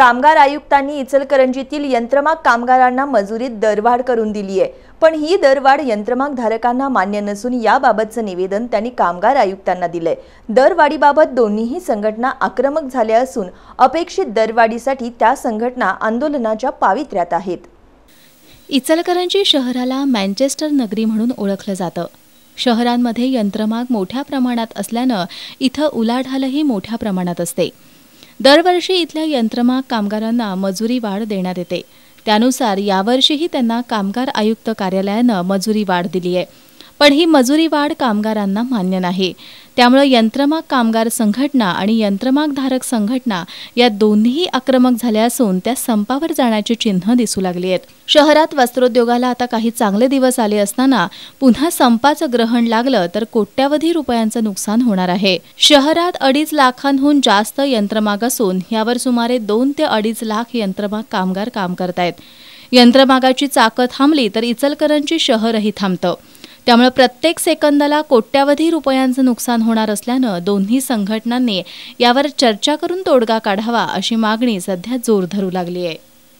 कामगार आयुक्तांनी इचलकरंजीतील यंत्रमाग कामगारांना मजुरीत दरवाढ करून दिली आहे पण ही दरवाढ यंत्रमाग धारकांना मान्य नसून याबाबतचं निवेदन त्यांनी कामगार आयुक्तांना दिलंय दरवाढीबाबत दोन्हीही संघटना आक्रमक झाल्या असून अपेक्षित दरवाढीसाठी त्या संघटना आंदोलनाच्या पावित्र्यात आहेत इचलकरंजी शहराला मँचेस्टर नगरी म्हणून ओळखलं जातं शहरांमध्ये यंत्रमाग मोठ्या प्रमाणात असल्यानं इथं उलाढालही मोठ्या प्रमाणात असते दरवर्षी इथल्या यंत्रमाग कामगारांना मजुरी वाढ देण्यात येते त्यानुसार यावर्षीही त्यांना कामगार आयुक्त कार्यालयानं मजुरी वाढ दिली आहे पण ही मजुरी वाढ कामगारांना मान्य नाही त्यामुळे यंत्रमाग कामगार संघटना आणि यंत्रमाग धारक संघटना या दोन्ही आक्रमक झाल्या असून त्या संपावर जाण्याची चिन्ह दिसू लागली आहेत शहरात वस्त्रोद्योगाला आता काही चांगले दिवस आले असताना पुन्हा संपाचं ग्रहण लागलं तर कोट्यावधी रुपयांचं नुकसान होणार आहे शहरात अडीच लाखांहून जास्त यंत्रमाग असून यावर सुमारे दोन ते अडीच लाख यंत्रमाग कामगार काम करतायत यंत्रमागाची चाकं थांबली तर इचलकरंची शहरही थांबतं त्यामुळे प्रत्येक सेकंदाला कोट्यावधी रुपयांचं नुकसान होणार असल्यानं दोन्ही संघटनांनी यावर चर्चा करून तोडगा काढावा अशी मागणी सध्या जोर धरू लागली आहे